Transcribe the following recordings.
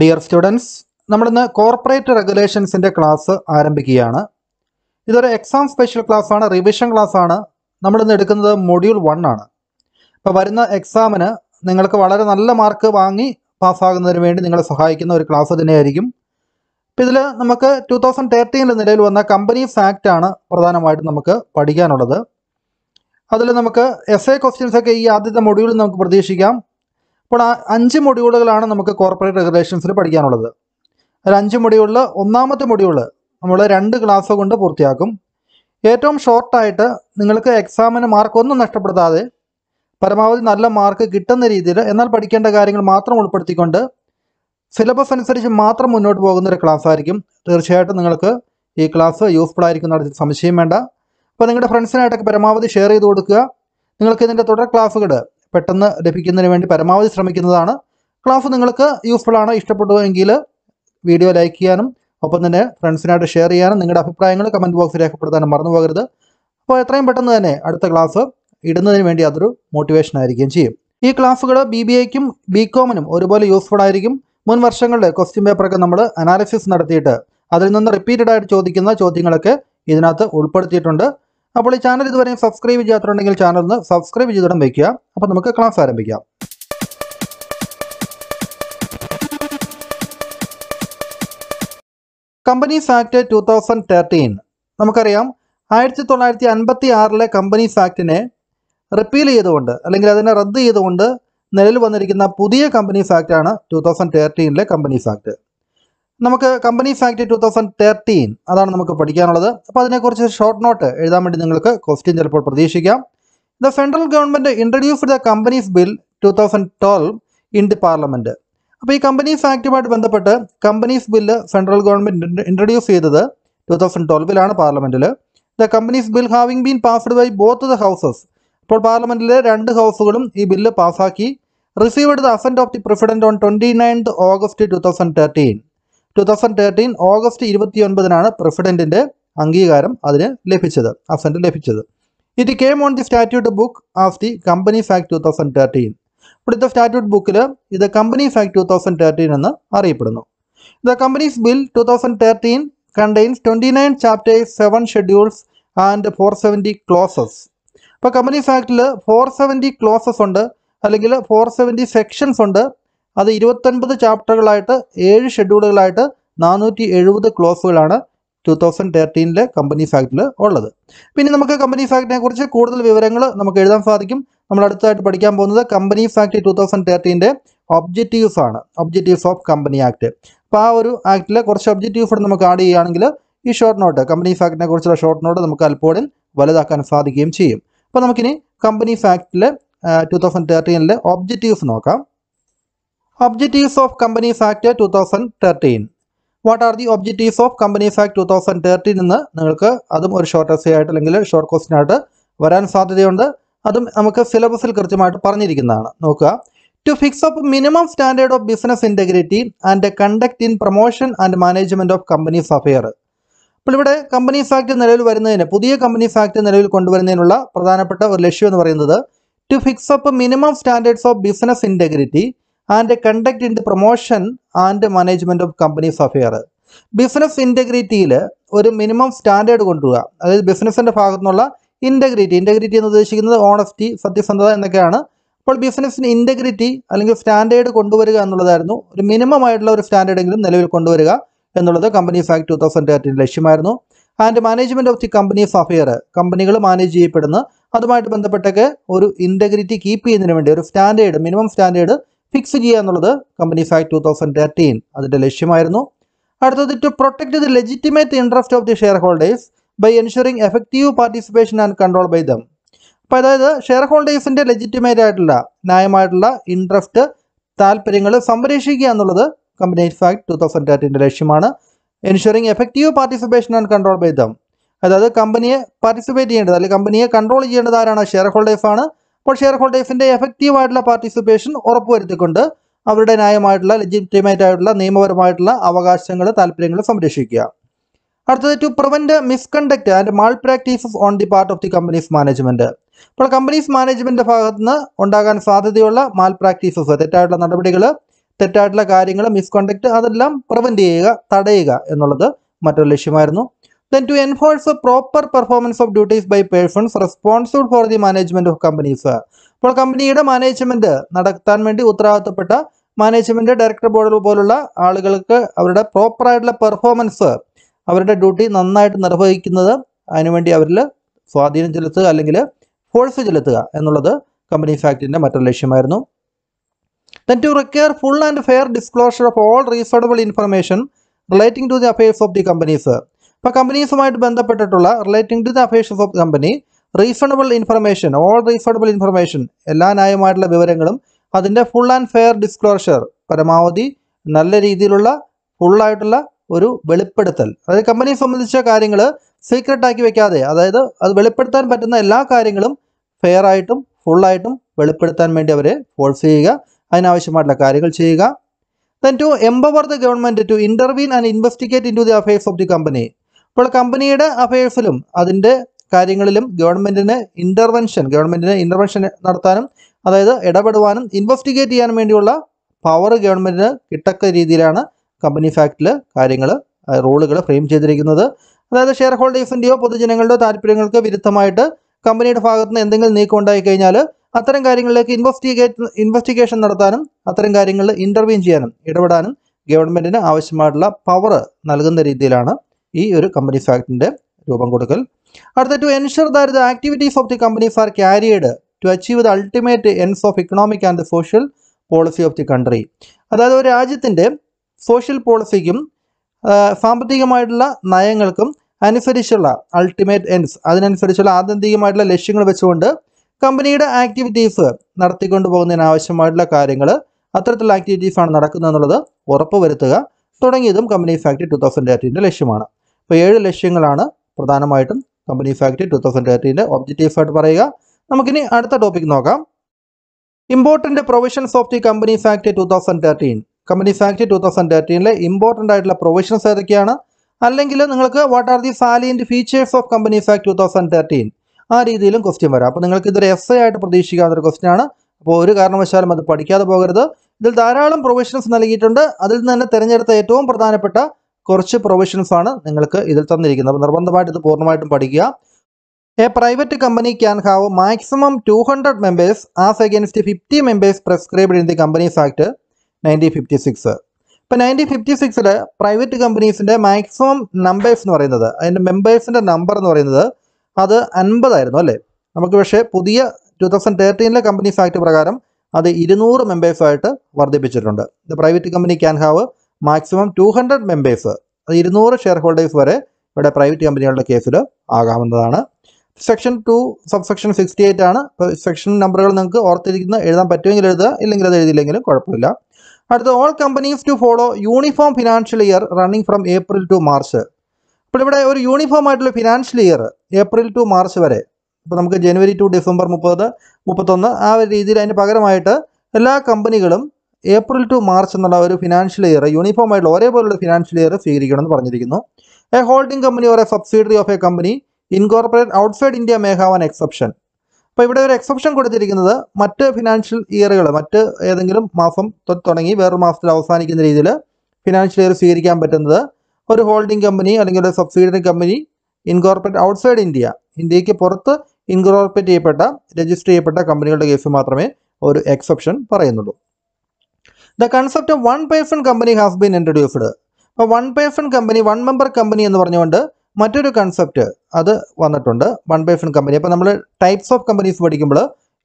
dear students നമ്മളിന്ന് corporate റെഗുലേഷൻസിൻ്റെ class ആരംഭിക്കുകയാണ് ഇതൊരു എക്സാം സ്പെഷ്യൽ ക്ലാസ് ആണ് റിവിഷൻ ക്ലാസ് ആണ് നമ്മളിന്ന് എടുക്കുന്നത് മൊഡ്യൂൾ വൺ ആണ് അപ്പോൾ വരുന്ന എക്സാമിന് നിങ്ങൾക്ക് വളരെ നല്ല മാർക്ക് വാങ്ങി പാസ്സാകുന്നതിന് വേണ്ടി നിങ്ങളെ സഹായിക്കുന്ന ഒരു ക്ലാസ് തന്നെയായിരിക്കും അപ്പോൾ ഇതിൽ നമുക്ക് ടു തൗസൻഡ് തേർട്ടീനിൽ നിലയിൽ വന്ന കമ്പനീസ് ആക്ട് ആണ് പ്രധാനമായിട്ടും നമുക്ക് പഠിക്കാനുള്ളത് അതിൽ നമുക്ക് എസ് എ ക്വസ്റ്റ്യൻസൊക്കെ ഈ ആദ്യത്തെ മൊഡ്യൂളിൽ നമുക്ക് പ്രതീക്ഷിക്കാം അപ്പോൾ ആ അഞ്ച് മൊഡ്യൂളുകളാണ് നമുക്ക് കോർപ്പറേറ്റ് റെഗുലേഷൻസിൽ പഠിക്കാനുള്ളത് അതിൽ അഞ്ച് മൊഡ്യൂളിൽ ഒന്നാമത്തെ മൊഡ്യൂൾ നമ്മൾ രണ്ട് ക്ലാസ് കൊണ്ട് പൂർത്തിയാക്കും ഏറ്റവും ഷോർട്ടായിട്ട് നിങ്ങൾക്ക് എക്സാമിന് മാർക്ക് ഒന്നും നഷ്ടപ്പെടുത്താതെ പരമാവധി നല്ല മാർക്ക് കിട്ടുന്ന രീതിയിൽ എന്നാൽ പഠിക്കേണ്ട കാര്യങ്ങൾ മാത്രം ഉൾപ്പെടുത്തിക്കൊണ്ട് സിലബസ് അനുസരിച്ച് മാത്രം മുന്നോട്ട് പോകുന്ന ഒരു ക്ലാസ് ആയിരിക്കും തീർച്ചയായിട്ടും നിങ്ങൾക്ക് ഈ ക്ലാസ് യൂസ്ഫുൾ ആയിരിക്കും എന്നതിൽ സംശയം വേണ്ട അപ്പോൾ നിങ്ങളുടെ ഫ്രണ്ട്സിനായിട്ടൊക്കെ പരമാവധി ഷെയർ ചെയ്ത് കൊടുക്കുക നിങ്ങൾക്ക് ഇതിൻ്റെ തുടർ ക്ലാസ്സുകൾ പെട്ടെന്ന് ലഭിക്കുന്നതിന് വേണ്ടി പരമാവധി ശ്രമിക്കുന്നതാണ് ക്ലാസ് നിങ്ങൾക്ക് യൂസ്ഫുൾ ആണ് എങ്കിൽ വീഡിയോ ലൈക്ക് ചെയ്യാനും ഒപ്പം തന്നെ ഫ്രണ്ട്സിനായിട്ട് ഷെയർ ചെയ്യാനും നിങ്ങളുടെ അഭിപ്രായങ്ങൾ കമൻറ്റ് ബോക്സിൽ രേഖപ്പെടുത്താനും മറന്നു പോകരുത് അപ്പോൾ എത്രയും പെട്ടെന്ന് തന്നെ അടുത്ത ക്ലാസ് ഇടുന്നതിന് വേണ്ടി അതൊരു മോട്ടിവേഷൻ ആയിരിക്കുകയും ചെയ്യും ഈ ക്ലാസ്സുകൾ ബി ബി എക്കും ബി കോമിനും ഒരുപോലെ യൂസ്ഫുൾ ആയിരിക്കും മുൻ വർഷങ്ങളിലെ ക്വസ്റ്റ്യൻ പേപ്പറൊക്കെ നമ്മൾ അനാലിസിസ് നടത്തിയിട്ട് അതിൽ നിന്ന് റിപ്പീറ്റഡ് ആയിട്ട് ചോദിക്കുന്ന ചോദ്യങ്ങളൊക്കെ ഇതിനകത്ത് ഉൾപ്പെടുത്തിയിട്ടുണ്ട് അപ്പോൾ ഈ ചാനൽ ഇതുവരെയും സബ്സ്ക്രൈബ് ചെയ്യാത്തുണ്ടെങ്കിൽ ചാനൽ ഒന്ന് സബ്സ്ക്രൈബ് ചെയ്തിടം വയ്ക്കുക അപ്പോൾ നമുക്ക് ക്ലാസ് ആരംഭിക്കാം companies act two thousand thirteen നമുക്കറിയാം ആയിരത്തി തൊള്ളായിരത്തി അൻപത്തി ആറിലെ കമ്പനീസ് ആക്ടിനെ റിപ്പീൽ ചെയ്തുകൊണ്ട് അല്ലെങ്കിൽ അതിനെ റദ്ദ് ചെയ്തുകൊണ്ട് നിലവിൽ വന്നിരിക്കുന്ന പുതിയ കമ്പനീസ് ആക്ടാണ് ടു തൗസൻഡ് തേർട്ടീനിലെ കമ്പനീസ് ആക്ട് നമുക്ക് companies act two thousand thirteen അതാണ് നമുക്ക് പഠിക്കാനുള്ളത് അപ്പോൾ അതിനെക്കുറിച്ച് ഷോർട്ട് നോട്ട് എഴുതാൻ വേണ്ടി നിങ്ങൾക്ക് ക്വസ്റ്റ്യൻ ചിലപ്പോൾ പ്രതീക്ഷിക്കാം the central government introduced the companies bill two thousand twelve in the parliament അപ്പോൾ ഈ കമ്പനീസ് ആക്ടുമായിട്ട് ബന്ധപ്പെട്ട് companies bill central government introduce ചെയ്തത് ടു തൗസൻഡ് ട്വൽവിലാണ് പാർലമെൻറ്റിൽ the companies bill having been passed by both the houses അപ്പോൾ പാർലമെൻറ്റിലെ രണ്ട് ഹൗസുകളും ഈ ബില്ല് പാസ്സാക്കി received the assent of the president on twenty ninth August two thousand thirteen two thousand thirteen August ഒൻപതിനാണ് പ്രസിഡന്റിന്റെ അംഗീകാരം അതിന് ലഭിച്ചത് അസന്റ് ലഭിച്ചത് it came on the statute book of the company act two thousand thirteen ഇവിടുത്തെ statute ബുക്കിൽ ഇത് company act two thousand thirteen എന്ന് അറിയപ്പെടുന്നു the companies bill two thousand thirteen contains twenty nine chapters seven schedules and four seventy clauses അപ്പോൾ company ഫാക്ടിൽ four seventy clauses ഉണ്ട് അല്ലെങ്കിൽ four seventy sections ഉണ്ട് അത് ഇരുപത്തൊൻപത് ചാപ്റ്ററുകളായിട്ട് ഏഴ് ഷെഡ്യൂളുകളായിട്ട് നാനൂറ്റി എഴുപത് ക്ലോസുകളാണ് ടു തൗസൻഡ് തേർട്ടീനിലെ കമ്പനി ഫാക്ടിൽ ഉള്ളത് പിന്നെ നമുക്ക് കമ്പനി ഫാക്ടിനെ കുറിച്ച് കൂടുതൽ വിവരങ്ങൾ നമുക്ക് എഴുതാൻ സാധിക്കും നമ്മൾ അടുത്തതായിട്ട് പഠിക്കാൻ പോകുന്നത് കമ്പനി ഫാക്ട് ടു തൗസൻഡ് തേർട്ടീൻ്റെ ഒബ്ജക്റ്റീവ്സ് ആണ് ഒബ്ജക്റ്റീവ്സ് ഓഫ് കമ്പനി ആക്ട് അപ്പോൾ ആ ഒരു ആക്ടിലെ കുറച്ച് ഒബ്ജക്റ്റീവ്സ് കൂടെ നമുക്ക് ആഡ് ചെയ്യുകയാണെങ്കിൽ ഈ ഷോർട്ട് നോട്ട് കമ്പനി ഫാക്ടിനെ കുറിച്ചുള്ള ഷോർട്ട് നോട്ട് നമുക്ക് അൽപ്പോടിൽ വലുതാക്കാൻ സാധിക്കുകയും ചെയ്യും അപ്പോൾ നമുക്കിനി കമ്പനി ഫാക്ടിലെ ടു തൗസൻഡ് തേർട്ടീനിലെ ഒബ്ജക്റ്റീവ്സ് നോക്കാം objectives of companies act two thousand thirteen what are the objectives of companies act two thousand thirteen എന്ന് നിങ്ങൾക്ക് അതും ഒരു ഷോർട്ട് എസ് ആയിട്ട് അല്ലെങ്കിൽ ഷോർട്ട് ക്വസ്റ്റ്യൻ ആയിട്ട് വരാൻ സാധ്യതയുണ്ട് അതും നമുക്ക് സിലബസിൽ കൃത്യമായിട്ട് പറഞ്ഞിരിക്കുന്നതാണ് നോക്കുക to fix up minimum standard of business integrity and conduct in promotion and management of companies affair അപ്പോൾ ഇവിടെ കമ്പനീസ് ആക്ട് നിലവിൽ വരുന്നതിന് പുതിയ കമ്പനീസ് ആക്ട് നിലവിൽ കൊണ്ടുവരുന്നതിനുള്ള പ്രധാനപ്പെട്ട ഒരു ലക്ഷ്യം എന്ന് പറയുന്നത് to fix up minimum standards of business integrity and conduct in the promotion and management of companies affair business ഇൻറ്റഗ്രിറ്റിയിൽ ഒരു മിനിമം സ്റ്റാൻഡേർഡ് കൊണ്ടുവരിക അതായത് ബിസിനസ്സിൻ്റെ ഭാഗത്തു നിന്നുള്ള ഇൻറ്റഗ്രിറ്റി ഇൻറ്റഗ്രിറ്റി എന്ന് ഉദ്ദേശിക്കുന്നത് ഓണസ്റ്റി സത്യസന്ധത എന്നൊക്കെയാണ് അപ്പോൾ ബിസിനസ്സിന് ഇൻറ്റഗ്രിറ്റി അല്ലെങ്കിൽ സ്റ്റാൻഡേർഡ് കൊണ്ടുവരിക എന്നുള്ളതായിരുന്നു ഒരു മിനിമം ആയിട്ടുള്ള ഒരു സ്റ്റാൻഡേർഡ് എങ്കിലും നിലവിൽ കൊണ്ടുവരിക എന്നുള്ളത് കമ്പനി ആക്ട് ടു തൗസൻഡ് തേർട്ടീൻ്റെ ലക്ഷ്യമായിരുന്നു and management of the companies affair കമ്പനികൾ മാനേജ് ചെയ്യപ്പെടുന്ന അതുമായിട്ട് ബന്ധപ്പെട്ടൊക്കെ ഒരു ഇൻറ്റഗ്രിറ്റി കീപ്പ് ചെയ്യുന്നതിന് വേണ്ടി ഒരു സ്റ്റാൻഡേർഡ് മിനിമം സ്റ്റാൻഡേർഡ് ഫിക്സ് ചെയ്യുക എന്നുള്ളത് company act two thousand thirteen അതിൻ്റെ ലക്ഷ്യമായിരുന്നു അടുത്തത് to protect the legitimate interest of the shareholders by ensuring effective participation and control by them അപ്പോൾ അതായത് ഷെയർ ഹോൾഡേഴ്സിൻ്റെ ലെജിറ്റിമേറ്റ് ആയിട്ടുള്ള ന്യായമായിട്ടുള്ള ഇൻട്രസ്റ്റ് താല്പര്യങ്ങൾ സംരക്ഷിക്കുക എന്നുള്ളത് കമ്പനി ഫാക്ട് ടു തൗസൻഡ് തേർട്ടീൻ്റെ ലക്ഷ്യമാണ് ensuring effective participation and control by them അതായത് കമ്പനിയെ പാർട്ടിസിപ്പേറ്റ് ചെയ്യേണ്ടത് അല്ലെങ്കിൽ കമ്പനിയെ കൺട്രോൾ ചെയ്യേണ്ടത് ആരാണ് ഷെയർ ഹോൾഡേഴ്സാണ് അപ്പോൾ ഷെയർ ഹോൾഡേഴ്സിൻ്റെ എഫക്റ്റീവായിട്ടുള്ള പാർട്ടിസിപ്പേഷൻ ഉറപ്പുവരുത്തിക്കൊണ്ട് അവരുടെ ന്യായമായിട്ടുള്ള ലെജിറ്റിമേറ്റ് ആയിട്ടുള്ള നിയമപരമായിട്ടുള്ള അവകാശങ്ങൾ താല്പര്യങ്ങൾ സംരക്ഷിക്കുക അടുത്തത് to prevent misconduct and malpractices on the part of the companies management അപ്പോൾ കമ്പനീസ് മാനേജ്മെൻറ്റ് ഭാഗത്ത് നിന്ന് ഉണ്ടാകാൻ സാധ്യതയുള്ള മാൽ പ്രാക്ടീസസ് തെറ്റായിട്ടുള്ള നടപടികൾ തെറ്റായിട്ടുള്ള കാര്യങ്ങൾ മിസ്കണ്ടക്ട് അതെല്ലാം പ്രിവെൻറ്റ് ചെയ്യുക തടയുക എന്നുള്ളത് മറ്റൊരു ലക്ഷ്യമായിരുന്നു then to enforce a proper performance of duties by persons responsible for the management of companies അപ്പോൾ കമ്പനിയുടെ മാനേജ്മെന്റ് നടത്താൻ വേണ്ടി ഉത്തരവാദിത്തപ്പെട്ട മാനേജ്മെന്റ് ഡയറക്ടർ ബോർഡ് പോലുള്ള ആളുകൾക്ക് അവരുടെ പ്രോപ്പറായിട്ടുള്ള പെർഫോമൻസ് അവരുടെ ഡ്യൂട്ടി നന്നായിട്ട് നിർവഹിക്കുന്നത് അതിനുവേണ്ടി അവരിൽ സ്വാധീനം ചെലുത്തുക അല്ലെങ്കിൽ ഫോഴ്സ് ചെലുത്തുക എന്നുള്ളത് കമ്പനി ഫാക്ടിൻ്റെ മറ്റൊരു ലക്ഷ്യമായിരുന്നു then to require full and fair disclosure of all reasonable information relating to the affairs of the companies അപ്പോൾ കമ്പനീസുമായിട്ട് ബന്ധപ്പെട്ടിട്ടുള്ള relating to the affairs of company refundable information all refundable information എല്ലാ ന്യായമായിട്ടുള്ള വിവരങ്ങളും അതിൻ്റെ ഫുൾ ആൻഡ് ഫെയർ ഡിസ്ക്ലോഷർ പരമാവധി നല്ല രീതിയിലുള്ള ഫുള്ളായിട്ടുള്ള ഒരു വെളിപ്പെടുത്തൽ അതായത് കമ്പനിയെ സംബന്ധിച്ച കാര്യങ്ങൾ സീക്രട്ടാക്കി വെക്കാതെ അതായത് അത് വെളിപ്പെടുത്താൻ പറ്റുന്ന എല്ലാ കാര്യങ്ങളും ഫെയർ ആയിട്ടും ഫുള്ളായിട്ടും വെളിപ്പെടുത്താൻ വേണ്ടി അവരെ ഫോഴ്സ് ചെയ്യുക അതിനാവശ്യമായിട്ടുള്ള കാര്യങ്ങൾ ചെയ്യുക then to empower the government to intervene and investigate in to the affairs of the company അപ്പോൾ കമ്പനിയുടെ അഫയേഴ്സിലും അതിൻ്റെ കാര്യങ്ങളിലും ഗവൺമെൻറ്റിന് ഇൻ്റർവെൻഷൻ ഗവൺമെൻറ്റിന് ഇൻ്റർവെൻഷൻ നടത്താനും അതായത് ഇടപെടുവാനും ഇൻവെസ്റ്റിഗേറ്റ് ചെയ്യാൻ വേണ്ടിയുള്ള പവർ ഗവൺമെൻറ്റിന് കിട്ടക്ക രീതിയിലാണ് കമ്പനി ഫാക്ടിൽ കാര്യങ്ങൾ റൂളുകൾ ഫ്രെയിം ചെയ്തിരിക്കുന്നത് അതായത് ഷെയർ ഹോൾഡേഴ്സിൻ്റെയോ പൊതുജനങ്ങളുടെയോ താല്പര്യങ്ങൾക്ക് വിരുദ്ധമായിട്ട് കമ്പനിയുടെ ഭാഗത്ത് നിന്ന് എന്തെങ്കിലും നീക്കം ഉണ്ടായി കഴിഞ്ഞാൽ അത്തരം കാര്യങ്ങളിലേക്ക് ഇൻവെസ്റ്റിഗേറ്റ് ഇൻവെസ്റ്റിഗേഷൻ നടത്താനും അത്തരം കാര്യങ്ങളിൽ ഇൻ്റർവ്യൂ ചെയ്യാനും ഇടപെടാനും ഗവൺമെൻറ്റിന് ആവശ്യമായിട്ടുള്ള പവർ നൽകുന്ന രീതിയിലാണ് ഈ ഒരു കമ്പനീസ് ആക്ടിൻ്റെ രൂപം കൊടുക്കൽ അടുത്ത to ensure that the activities of the companies are carried to achieve the ultimate ends of economic and social policy of the country അതായത് ഒരു രാജ്യത്തിൻ്റെ സോഷ്യൽ പോളിസിക്കും സാമ്പത്തികമായിട്ടുള്ള നയങ്ങൾക്കും അനുസരിച്ചുള്ള അൾട്ടിമേറ്റ് എൻഡ്സ് അതിനനുസരിച്ചുള്ള ആത്യന്തികമായിട്ടുള്ള ലക്ഷ്യങ്ങൾ വെച്ചുകൊണ്ട് കമ്പനിയുടെ ആക്ടിവിറ്റീസ് നടത്തിക്കൊണ്ടു പോകുന്നതിനാവശ്യമായിട്ടുള്ള കാര്യങ്ങൾ അത്തരത്തിലുള്ള ആക്ടിവിറ്റീസാണ് നടക്കുന്നത് എന്നുള്ളത് ഉറപ്പുവരുത്തുക തുടങ്ങിയതും കമ്പനി ഫാക്ടറി ടു തൗസൻഡ് ലക്ഷ്യമാണ് അപ്പോൾ ഏഴ് ലക്ഷ്യങ്ങളാണ് പ്രധാനമായിട്ടും കമ്പനി ഫാക്ടറി ടു തൗസൻഡ് തേർട്ടീൻ്റെ ആയിട്ട് പറയുക നമുക്കിനി അടുത്ത ടോപ്പിക് നോക്കാം important provisions of the company factory two thousand thirteen company factory two thousand തേർട്ടീനിലെ ഇമ്പോർട്ടൻ്റ് ആയിട്ടുള്ള പ്രൊവിഷൻസ് ഏതൊക്കെയാണ് അല്ലെങ്കിൽ നിങ്ങൾക്ക് what are the salient features of company factory two thousand thirteen ആ രീതിയിലും ക്വസ്റ്റ്യൻ വരാം അപ്പോൾ നിങ്ങൾക്ക് ഇതൊരു എസ് എ ആയിട്ട് ഒരു ക്വസ്റ്റ്യൻ ആണ് അപ്പോൾ ഒരു കാരണവശാലും അത് പഠിക്കാതെ പോകരുത് ഇതിൽ ധാരാളം പ്രൊവിഷൻസ് നൽകിയിട്ടുണ്ട് അതിൽ നിന്ന് തന്നെ തിരഞ്ഞെടുത്ത ഏറ്റവും പ്രധാനപ്പെട്ട കുറച്ച് പ്രൊവിഷൻസ് ആണ് നിങ്ങൾക്ക് ഇതിൽ തന്നിരിക്കുന്നത് അപ്പോൾ നിർബന്ധമായിട്ട് ഇത് പൂർണ്ണമായിട്ടും പഠിക്കുക a private company can have maximum two hundred members as against fifty members prescribed in the companies act nineteen fifty six ഇപ്പോൾ നയൻറ്റീൻ ഫിഫ്റ്റി സിക്സിൽ പ്രൈവറ്റ് കമ്പനീസിൻ്റെ മാക്സിമം നമ്പേഴ്സ് എന്ന് പറയുന്നത് അതിൻ്റെ മെമ്പേഴ്സിൻ്റെ നമ്പർ എന്ന് പറയുന്നത് അത് അൻപതായിരുന്നു അല്ലേ നമുക്ക് പക്ഷേ പുതിയ ടു തൗസൻഡ് തേർട്ടീനിലെ കമ്പനീസ് ആക്ട് പ്രകാരം അത് ഇരുന്നൂറ് മെമ്പേഴ്സായിട്ട് വർദ്ധിപ്പിച്ചിട്ടുണ്ട് ഇത് private company can have maximum two hundred members ഇരുന്നൂറ് ഷെയർ ഹോൾഡേഴ്സ് വരെ ഇവിടെ പ്രൈവറ്റ് കമ്പനികളുടെ കേസിൽ ആകാവുന്നതാണ് section two subsection sixty eight ആണ് അപ്പോൾ സെക്ഷൻ നമ്പറുകൾ നിങ്ങൾക്ക് ഓർത്തിരിക്കുന്ന എഴുതാൻ പറ്റുമെങ്കിൽ എഴുതുക ഇല്ലെങ്കിൽ അത് എഴുതിയില്ലെങ്കിലും കുഴപ്പമില്ല അടുത്ത all companies to follow uniform financial year running from April to March അപ്പോൾ ഇവിടെ ഒരു യൂണിഫോം ആയിട്ടുള്ള financial year April to March വരെ ഇപ്പോൾ നമുക്ക് ജനുവരി ടു ഡിസംബർ മുപ്പത് മുപ്പത്തൊന്ന് ആ ഒരു രീതിയിൽ അതിന് പകരമായിട്ട് എല്ലാ കമ്പനികളും ഏപ്രിൽ ടു മാർച്ച് എന്നുള്ള ഒരു ഫിനാൻഷ്യൽ ഇയർ യൂണിഫോം ആയിട്ടുള്ള ഒരേപോലുള്ള ഫിനാൻഷ്യൽ ഇയർ സ്വീകരിക്കണമെന്ന് പറഞ്ഞിരിക്കുന്നു a holding company or a subsidiary of a company incorporate outside India may have an exception അപ്പോൾ ഇവിടെ ഒരു എക്സെപ്ഷൻ കൊടുത്തിരിക്കുന്നത് മറ്റ് ഫിനാൻഷ്യൽ ഇയറുകൾ മറ്റ് ഏതെങ്കിലും മാസം തുടങ്ങി വേറൊരു മാസത്തിൽ അവസാനിക്കുന്ന രീതിയിൽ ഫിനാൻഷ്യൽ ഇയർ സ്വീകരിക്കാൻ പറ്റുന്നത് ഒരു ഹോൾഡിംഗ് കമ്പനി അല്ലെങ്കിൽ ഒരു subsidiary company incorporate outside India ഇന്ത്യക്ക് പുറത്ത് ഇൻകോർപ്പറേറ്റ് ചെയ്യപ്പെട്ട രജിസ്റ്റർ ചെയ്യപ്പെട്ട കമ്പനികളുടെ കേസ് മാത്രമേ ഒരു എക്സെപ്ഷൻ പറയുന്നുള്ളൂ the concept one person company has been introduced അപ്പോൾ one person company one member company എന്ന് പറഞ്ഞുകൊണ്ട് മറ്റൊരു കൺസെപ്റ്റ് അത് വന്നിട്ടുണ്ട് വൺ പേഴ്സൺ കമ്പനി അപ്പോൾ നമ്മൾ ടൈപ്സ് ഓഫ് കമ്പനീസ് പഠിക്കുമ്പോൾ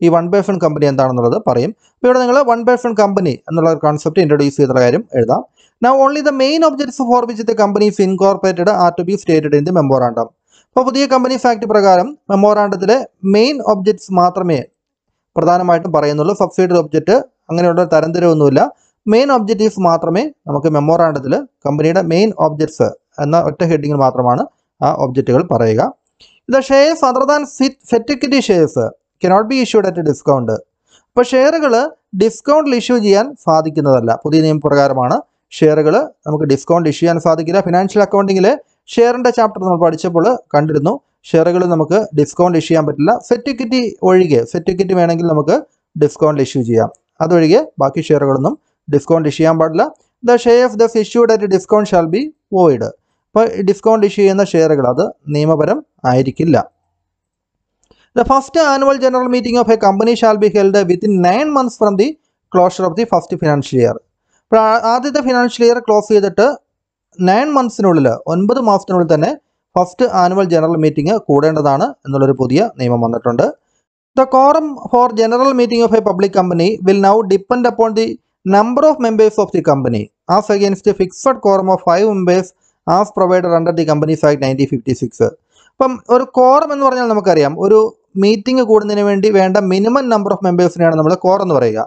ഈ വൺ പേഴ്സൺ കമ്പനി എന്താണെന്നുള്ളത് പറയും അപ്പോൾ ഇവിടെ നിങ്ങൾ വൺ പേഴ്സൺ കമ്പനി എന്നുള്ള കൺസെപ്റ്റ് ഇൻട്രൊഡ്യൂസ് ചെയ്ത കാര്യം എഴുതാം now only the main objects for which the companies incorporated are to be stated in the memorandum അപ്പോൾ പുതിയ കമ്പനി ഫാക്ട് പ്രകാരം മെമ്മോറാണ്ടത്തിലെ മെയിൻ ഒബ്ജക്ട്സ് മാത്രമേ പ്രധാനമായിട്ടും പറയുന്നുള്ളൂ സബ്സൈഡ് ഒബ്ജക്റ്റ് അങ്ങനെയുള്ള തരംതിരമൊന്നുമില്ല മെയിൻ ഒബ്ജക്റ്റീവ്സ് മാത്രമേ നമുക്ക് മെമ്മോറാണ്ടത്തിൽ കമ്പനിയുടെ മെയിൻ ഒബ്ജക്ട്സ് എന്ന ഒറ്റ ഹെഡിങ്ങിൽ മാത്രമാണ് ആ ഒബ്ജക്റ്റുകൾ പറയുക the shares other than set equity shares cannot be issued at discount അപ്പോൾ ഷെയറുകൾ ഡിസ്കൗണ്ടിൽ ഇഷ്യൂ ചെയ്യാൻ സാധിക്കുന്നതല്ല പുതിയ നിയമപ്രകാരമാണ് ഷെയറുകൾ നമുക്ക് ഡിസ്കൗണ്ട് ഇഷ്യൂ ചെയ്യാൻ സാധിക്കില്ല ഫിനാൻഷ്യൽ അക്കൗണ്ടിങ്ങിൽ ഷെയറിൻ്റെ ചാപ്റ്റർ നമ്മൾ പഠിച്ചപ്പോൾ കണ്ടിരുന്നു ഷെയറുകൾ നമുക്ക് ഡിസ്കൗണ്ട് ഇഷ്യൂ ചെയ്യാൻ പറ്റില്ല സെറ്റ് ഒഴികെ സെറ്റ് വേണമെങ്കിൽ നമുക്ക് ഡിസ്കൗണ്ടിൽ ഇഷ്യൂ ചെയ്യാം അതൊഴികെ ബാക്കി ഷെയറുകളൊന്നും ഡിസ്കൗണ്ട് ഇഷ്യൂ ചെയ്യാൻ പാടില്ല the share of the issued at discount shall be void അപ്പോൾ ഡിസ്കൗണ്ട് ഇഷ്യൂ ചെയ്യുന്ന ഷെയറുകൾ അത് നിയമപരം ആയിരിക്കില്ല the first annual general meeting of a company shall be held within nine months from the closure of the first financial year അപ്പോൾ ആദ്യത്തെ financial year close ചെയ്തിട്ട് nine മന്ത്സിനുള്ളിൽ ഒൻപത് മാസത്തിനുള്ളിൽ തന്നെ ഫസ്റ്റ് ആനുവൽ ജനറൽ മീറ്റിംഗ് കൂടേണ്ടതാണ് എന്നുള്ളൊരു പുതിയ നിയമം വന്നിട്ടുണ്ട് the quorum for general meeting of A public company will now depend upon the of members members of the company against against quorum fixed quorum of as members under provided under the nineteen Act 1956 അപ്പം ഒരു quorum എന്ന് പറഞ്ഞാൽ നമുക്കറിയാം ഒരു meeting കൂടുന്നതിന് വേണ്ടി വേണ്ട minimum number of മെമ്പേഴ്സിനെയാണ് നമ്മൾ കോർ എന്ന് പറയുക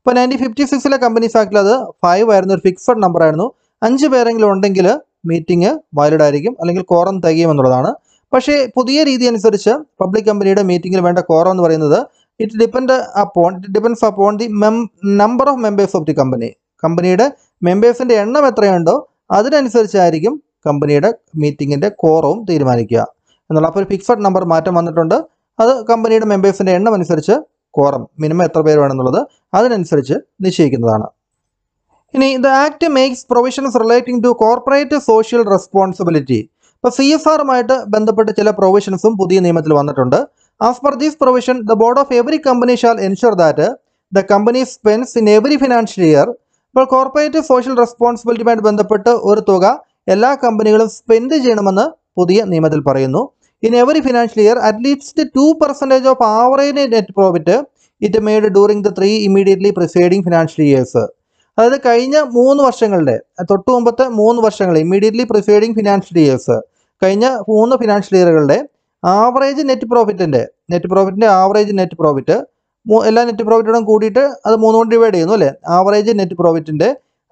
അപ്പോൾ നയൻറ്റീൻ ഫിഫ്റ്റി സിക്സിലെ കമ്പനീസ് ആക്ടിൽ അത് ഫൈവ് ആയിരുന്നു ഒരു ഫിക്സഡ് നമ്പർ ആയിരുന്നു അഞ്ച് പേരെങ്കിലും ഉണ്ടെങ്കിൽ മീറ്റിംഗ് വാലിഡ് ആയിരിക്കും അല്ലെങ്കിൽ കോറം തികയും എന്നുള്ളതാണ് പക്ഷേ പുതിയ രീതി അനുസരിച്ച് പബ്ലിക് കമ്പനിയുടെ മീറ്റിംഗിൽ വേണ്ട കോറം എന്ന് പറയുന്നത് it depend upon it depends upon the mem number of members of the company കമ്പനിയുടെ മെമ്പേഴ്സിൻ്റെ എണ്ണം എത്രയുണ്ടോ അതിനനുസരിച്ചായിരിക്കും കമ്പനിയുടെ മീറ്റിങ്ങിൻ്റെ കോറവും തീരുമാനിക്കുക എന്നുള്ള അപ്പോൾ ഒരു ഫിക്സഡ് നമ്പർ മാറ്റം വന്നിട്ടുണ്ട് അത് കമ്പനിയുടെ മെമ്പേഴ്സിൻ്റെ എണ്ണം അനുസരിച്ച് കോറം മിനിമം എത്ര പേര് വേണമെന്നുള്ളത് അതിനനുസരിച്ച് നിശ്ചയിക്കുന്നതാണ് ഇനി the act makes provisions relating to corporate social responsibility ഇപ്പോൾ സി എസ് ആറുമായിട്ട് ബന്ധപ്പെട്ട് ചില പ്രൊവിഷൻസും പുതിയ നിയമത്തിൽ വന്നിട്ടുണ്ട് As per this provision, the board of every company shall ensure that uh, the company spends in every financial year ഇപ്പോൾ corporate social റെസ്പോൺസിബിലിറ്റിയുമായിട്ട് ബന്ധപ്പെട്ട് ഒരു തുക എല്ലാ കമ്പനികളും സ്പെൻഡ് ചെയ്യണമെന്ന് പുതിയ നിയമത്തിൽ പറയുന്നു in every financial year at least two percentage of average net profit it made during the three immediately preceding financial years അതായത് കഴിഞ്ഞ മൂന്ന് വർഷങ്ങളുടെ തൊട്ട് മുമ്പത്തെ മൂന്ന് വർഷങ്ങൾ ഇമ്മീഡിയറ്റ്ലി പ്രിസൈഡിംഗ് ഫിനാൻഷ്യൽ ഇയേഴ്സ് കഴിഞ്ഞ മൂന്ന് ഫിനാൻഷ്യൽ ഇയറുകളുടെ ആവറേജ് നെറ്റ് പ്രോഫിറ്റിൻ്റെ നെറ്റ് പ്രോഫിറ്റിൻ്റെ ആവറേജ് നെറ്റ് പ്രോഫിറ്റ് എല്ലാ നെറ്റ് പ്രോഫിറ്റോടും കൂടിയിട്ട് അത് മൂന്ന് കൊണ്ട് ഡിവൈഡ് ചെയ്യുന്നു അല്ലേ ആവറേജ് നെറ്റ് പ്രോഫിറ്റിൻ്റെ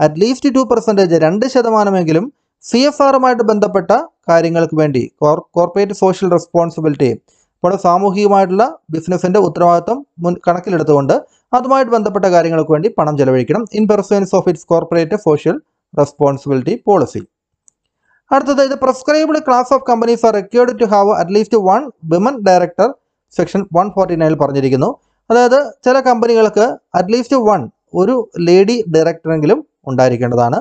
അറ്റ്ലീസ്റ്റ് ടു പെർസെൻറ്റേജ് രണ്ട് ശതമാനമെങ്കിലും സി എഫ് ആറുമായിട്ട് ബന്ധപ്പെട്ട കാര്യങ്ങൾക്ക് വേണ്ടി കോർപ്പറേറ്റ് സോഷ്യൽ റെസ്പോൺസിബിലിറ്റി ഇപ്പോൾ സാമൂഹികമായിട്ടുള്ള ബിസിനസ്സിൻ്റെ ഉത്തരവാദിത്വം മുൻ കണക്കിലെടുത്തുകൊണ്ട് അതുമായിട്ട് ബന്ധപ്പെട്ട കാര്യങ്ങൾക്ക് വേണ്ടി പണം ചെലവഴിക്കണം in percents of its corporate social responsibility policy അടുത്തത് ഇത് prescribed class of companies are required to have at least one women director section one forty നയനിൽ പറഞ്ഞിരിക്കുന്നു അതായത് ചില കമ്പനികൾക്ക് അറ്റ്ലീസ്റ്റ് വൺ ഒരു ലേഡി ഡയറക്ടറെങ്കിലും ഉണ്ടായിരിക്കേണ്ടതാണ്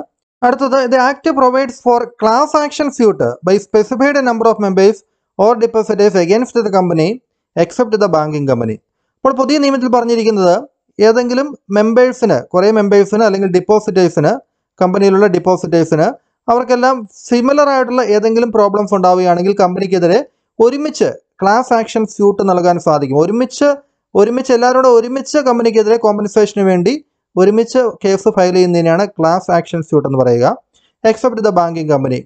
അടുത്തത് ഇത് act provides for class action suit by specified number of members or depositors against the company except the banking company അപ്പോൾ പുതിയ നിയമത്തിൽ പറഞ്ഞിരിക്കുന്നത് ഏതെങ്കിലും മെമ്പേഴ്സിന് കുറേ മെമ്പേഴ്സിന് അല്ലെങ്കിൽ ഡിപ്പോസിറ്റേഴ്സിന് കമ്പനിയിലുള്ള ഡിപ്പോസിറ്റേഴ്സിന് അവർക്കെല്ലാം സിമിലർ ആയിട്ടുള്ള ഏതെങ്കിലും പ്രോബ്ലംസ് ഉണ്ടാവുകയാണെങ്കിൽ കമ്പനിക്കെതിരെ ഒരുമിച്ച് ക്ലാസ് ആക്ഷൻ സ്യൂട്ട് നൽകാൻ സാധിക്കും ഒരുമിച്ച് ഒരുമിച്ച് എല്ലാവരോടും ഒരുമിച്ച് കമ്പനിക്കെതിരെ കോമ്പൻസേഷന് വേണ്ടി ഒരുമിച്ച് കേസ് ഫയൽ ചെയ്യുന്നതിനാണ് ക്ലാസ് ആക്ഷൻ സ്യൂട്ട് എന്ന് പറയുക except the banking company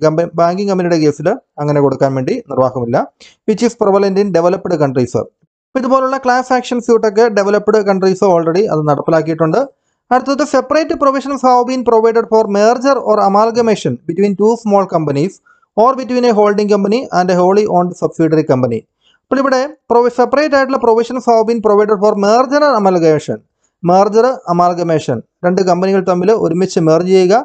banking കമ്പനിയുടെ കേസിൽ അങ്ങനെ കൊടുക്കാൻ വേണ്ടി നിർവാഹമില്ല which is prevalent in developed countries ഇതുപോലുള്ള ക്ലാസ് ആക്ഷൻ സ്യൂട്ടൊക്കെ ഡെവലപ്ഡ് കൺട്രീസ് ഓൾറെഡി അത് നടപ്പിലാക്കിയിട്ടുണ്ട് അടുത്തത് separate provisions have been provided for merger or amalgamation between two small companies or between a holding company and a wholly owned subsidiary company അപ്പോൾ ഇവിടെ separate ആയിട്ടുള്ള provisions have been provided for merger amalgamation merger amalgamation രണ്ട് കമ്പനികൾ തമ്മിൽ ഒരുമിച്ച് merge ചെയ്യുക